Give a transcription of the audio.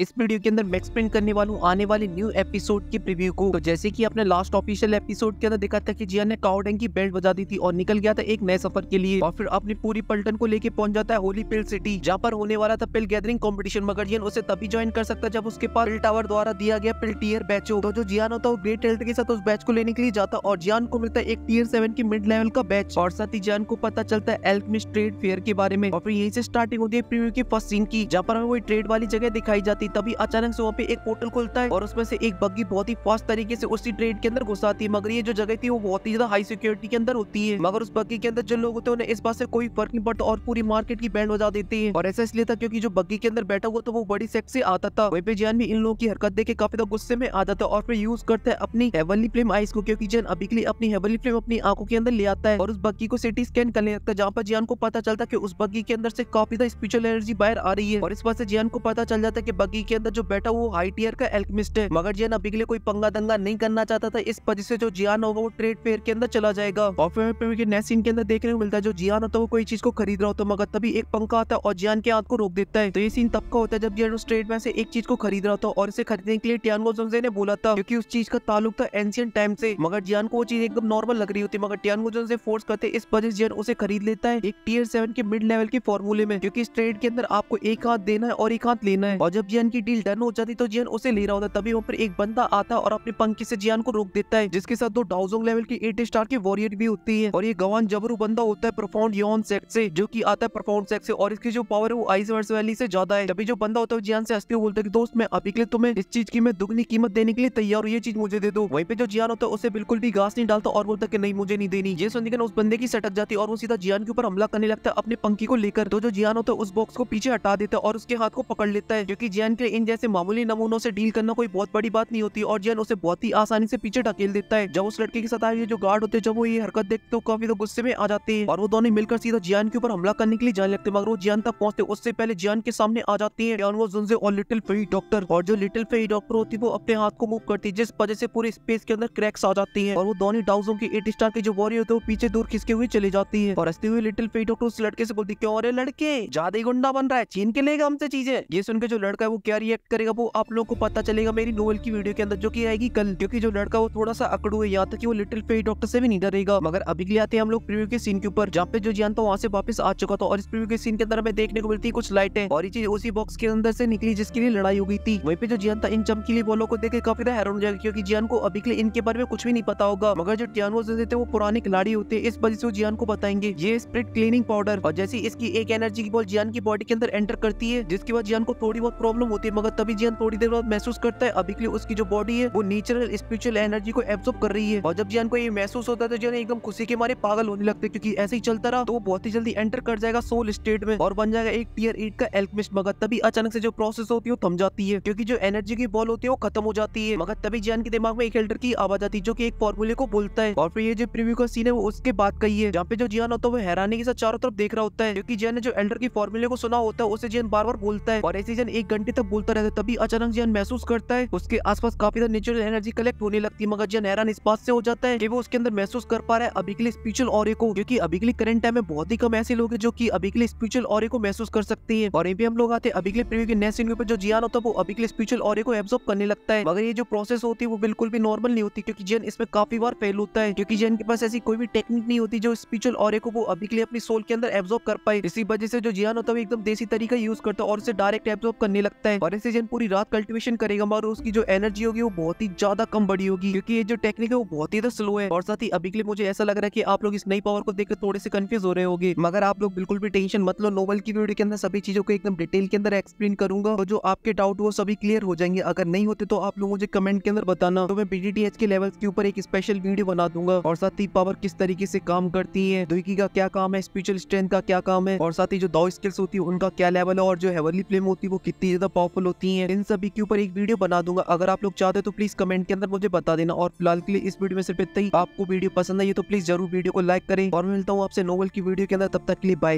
इस वीडियो के अंदर मैं एक्सप्लेन करने वालू आने वाले न्यू एपिसोड की प्रीव्यू को तो जैसे कि अपने लास्ट ऑफिशियल एपिसोड के अंदर देखा था कि जिया ने काउडेंग की बेल्ट बजा दी थी और निकल गया था एक नए सफर के लिए और फिर अपनी पूरी पलटन को लेके पहुंच जाता है होली पिल सिटी जहाँ पर होने वाला था पिल गैदरिंग कॉम्पिटिशन मगर जियन उसे तभी ज्वाइन कर सकता जब उसके पास पिल टावर द्वारा दिया गया पिल टीयर हो तो जो जियान होता है ग्रेट टेल्ट के साथ उस बैच को लेने के लिए जाता और जियान को मिलता है एक टीयर सेवन की मिड लेवल का बैच और साथ ही जियान को पता चलता है एल्कमिस्ट ट्रेड फेयर के बारे में और फिर यही से स्टार्टिंग होती है प्रीव्यू की फर्स्ट सीन की जहाँ पर हमें वही ट्रेड वाली जगह दिखाई जाती जाती तभी अचानक से वहाँ पे एक पोर्टल खुलता है और उसमें से एक बग्गी बहुत ही फास्ट तरीके से उसी ट्रेन के अंदर घुसाती है मगर ये जो जगह थी वो बहुत ही ज्यादा हाई सिक्योरिटी के अंदर होती है मगर उस बग्गी के अंदर जो लोग होते हैं उन्हें इस बात से कोई फर्क नहीं पड़ता और पूरी मार्केट की बैंड बजा देती है और ऐसा इसलिए था क्योंकि जो बग्गी के अंदर बैठा हुआ था वो बड़ी सेट से आता था वही पे जैन भी इन लोगों की हरकत देखे काफी ज्यादा गुस्से में आता था और फिर यूज करता है अपनी हेवनली फ्लेम आइस को क्योंकि जैन अभी के लिए अपनी हेवनली फ्लेम अपनी आंखों के अंदर ले आता है और उस बग्गी को सिटी स्कैन करने लगता है जहाँ पर जैन को पता चलता है की उस बग्गी के अंदर से काफी ज्यादा स्पिरिचुअल एनर्जी बाहर आ रही है और इस बात से जैन को पता चल जाता है की बग्गी टी के अंदर जो बैठा वो हाई टीयर का एल्कमिस्ट है मगर जियान अभी के लिए कोई पंगा दंगा नहीं करना चाहता था इस वजह से जो जियान होगा वो ट्रेड फेयर के अंदर चला जाएगा और फिर सीन के अंदर देखने को मिलता है जो जियान होता है वो कोई चीज को खरीद रहा होता है मगर तभी एक पंखा आता है और जियान के हाथ को रोक देता है तो ये सीन तब का होता है जब जियान उस ट्रेड में से एक चीज को खरीद रहा था और इसे खरीदने के लिए टियान को ने बोला था क्योंकि उस चीज का ताल्लुक था एंशियंट टाइम से मगर जियान को वो चीज एकदम नॉर्मल लग रही होती मगर टियान को फोर्स करते इस वजह से जियान उसे खरीद लेता है एक टीयर सेवन के मिड लेवल के फॉर्मूले में क्योंकि इस ट्रेड के अंदर आपको एक हाथ देना है और एक हाथ लेना है और जब जियान जियान की डील डन हो जाती तो जियान उसे ले रहा होता तभी वहाँ पर एक बंदा आता और अपने पंखे से जियान को रोक देता है जिसके साथ दो डाउजोंग लेवल की एट स्टार की वॉरियर भी होती है और ये गवान जबरू बंदा होता है प्रोफाउंड यौन सेक्ट से जो की आता है प्रोफाउंड सेक्ट से और इसकी जो पावर है वो आइस वर्स वैली से ज्यादा है तभी जो बंदा होता है जियान से हंसते हुए बोलता दोस्त मैं अभी के लिए तुम्हें इस चीज की मैं दुगनी कीमत देने के लिए तैयार हूँ ये चीज मुझे दे दो वहीं पे जो जियान होता है उसे बिल्कुल भी घास नहीं डालता और बोलता की नहीं मुझे नहीं देनी ये सुनकर उस बंदे की सटक जाती है और वो सीधा जियान के ऊपर हमला करने लगता है अपने पंखी को लेकर तो जो जियान होता है उस बॉक्स को पीछे हटा देता है और उसके हाथ को पकड़ लेता है क्योंकि जियान जैन के इन जैसे मामूली नमूनों से डील करना कोई बहुत बड़ी बात नहीं होती और जैन उसे बहुत ही आसानी से पीछे ढकेल देता है जब उस लड़के के साथ आए जो गार्ड होते हैं जब वो ये हरकत देखते तो काफी तो गुस्से में आ जाते हैं और वो दोनों मिलकर सीधा जियान के ऊपर हमला करने के लिए जाने लगते मगर वो जियान तक पहुंचते उससे पहले जियान के सामने आ जाती है वो जुनसे और लिटिल फेई डॉक्टर और जो लिटिल फेरी डॉक्टर होती है वो अपने हाथ को मूव करती है जिस वजह से पूरे स्पेस के अंदर क्रैक्स आ जाती है और वो दोनों डाउजों के एट स्टार के जो वॉरियर होते हैं वो पीछे दूर खिसके हुए चले जाती है और हंसते हुए लिटिल फेरी डॉक्टर उस लड़के से बोलती क्यों अरे लड़के ज्यादा ही गुंडा बन रहा है चीन के लेगा हमसे चीजें ये सुनकर जो लड़का है वो क्या रिएक्ट करेगा वो आप लोग को पता चलेगा मेरी नोवेल की वीडियो के अंदर जो की आएगी कल क्योंकि जो लड़का वो थोड़ा सा अकड़ू है यहाँ तक कि वो लिटिल पे डॉक्टर से भी नहीं डरेगा मगर अभी के लिए आते हैं हम लोग प्रीव्यू के सीन के ऊपर जहाँ पे जो जान था वहाँ से वापस आ चुका था और इस प्रीव्यू के सीन के अंदर हमें देखने को मिलती है कुछ लाइट और ये चीज उसी बॉक्स के अंदर से निकली जिसके लिए लड़ाई हो गई थी वहीं पे जो जियान था इन चमकीली बॉलों को देखकर काफी हैरान हो जाएगा क्योंकि जियान को अभी के लिए इनके बारे में कुछ भी नहीं पता होगा मगर जो जियान थे वो पुराने खिलाड़ी होते हैं इस वजह से जियान को बताएंगे ये स्प्रिट क्लीनिंग पाउडर और जैसे इसकी एक एनर्जी की बॉल जियान की बॉडी के अंदर एंटर करती है जिसके बाद जियान को थोड़ी बहुत प्रॉब्लम होती है मगर तभी जियान थोड़ी देर बाद महसूस करता है अभी के लिए उसकी जो बॉडी है वो नेचुरल स्पिरिचुअल एनर्जी को एब्सॉर्ब कर रही है और जब जियान को ये महसूस होता है तो जियान एकदम खुशी के मारे पागल होने लगते क्योंकि ऐसे ही चलता रहा तो वो बहुत ही जल्दी एंटर कर जाएगा सोल स्टेट में और बन जाएगा एक टीयर एट का एल्कमिस्ट मगर तभी अचानक से जो प्रोसेस होती है वो थम जाती है क्योंकि जो एनर्जी की बॉल होती है वो खत्म हो जाती है मगर तभी जियान के दिमाग में एक एल्टर की आवाज आती है जो की एक फॉर्मूले को बोलता है और फिर ये जो प्रीव्यू का सीन है वो उसके बाद का ही है जहाँ पे जो जियान होता है वो हैरानी के साथ चारों तरफ देख रहा होता है क्योंकि जियान ने जो एल्टर की फॉर्मूले को सुना होता है उसे जियान बार बार बोलता है और ऐसे जन एक घंटे तक बोलता रहता है तभी अचानक जियान महसूस करता है उसके आसपास काफी ज्यादा नेचुरल एनर्जी कलेक्ट होने लगती है मगर जियान हैरान इस बात से हो जाता है कि वो उसके अंदर महसूस कर पा रहा है अभी के लिए स्पिरिचुअल और को क्योंकि अभी के लिए करंट टाइम में बहुत ही कम ऐसे लोग हैं जो की अभी के लिए स्पिरिचुअल और को महसूस कर सकते हैं और भी हम लोग आते हैं अभी के लिए प्रीव्यू के नेक्स्ट सीन जो जियान होता है वो अभी के लिए स्पिरिचुअल और को एब्जॉर्व करने लगता है मगर ये जो प्रोसेस होती है वो बिल्कुल भी नॉर्मल नहीं होती क्योंकि जियन इसमें काफी बार फेल होता है क्योंकि जियन के पास ऐसी कोई भी टेक्निक नहीं होती जो स्पिरिचुअल और को वो अभी के लिए अपनी सोल के अंदर एब्जॉर्ब कर पाए इसी वजह से जो जियान होता है वो एकदम देसी तरीका यूज करता है और उसे डायरेक्ट एब्सॉर्ब करने लगता है है और ऐसे जन पूरी रात कल्टिवेशन करेगा और उसकी जो एनर्जी होगी वो बहुत ही ज्यादा कम बड़ी होगी क्योंकि ये जो टेक्निक है वो बहुत ही ज्यादा स्लो है और साथ ही अभी के लिए मुझे ऐसा लग रहा है कि आप लोग इस नई पावर को देखकर थोड़े से कंफ्यूज हो रहे होंगे मगर आप लोग बिल्कुल भी टेंशन मत लो नोवल की वीडियो के अंदर सभी चीजों को एकदम डिटेल के अंदर एक्सप्लेन करूंगा और जो आपके डाउट वो सभी क्लियर हो जाएंगे अगर नहीं होते तो आप लोग मुझे कमेंट के अंदर बताना तो मैं बीडीटीएच के लेवल के ऊपर एक स्पेशल वीडियो बना दूंगा और साथ ही पावर किस तरीके से काम करती है दुकी का क्या काम है स्पिरिचुअल स्ट्रेंथ का क्या काम है और साथ ही जो दो स्किल्स होती है उनका क्या लेवल है और जो हेवरली फ्लेम होती है वो कितनी ज्यादा पावरफुल होती हैं इन सभी के ऊपर एक वीडियो बना दूंगा अगर आप लोग चाहते हो तो प्लीज कमेंट के अंदर मुझे बता देना और फिलहाल के लिए इस वीडियो में सिर्फ इतना ही आपको वीडियो पसंद आई तो प्लीज जरूर वीडियो को लाइक करें और मिलता हूँ आपसे नोवल की वीडियो के अंदर तब तक के लिए बाय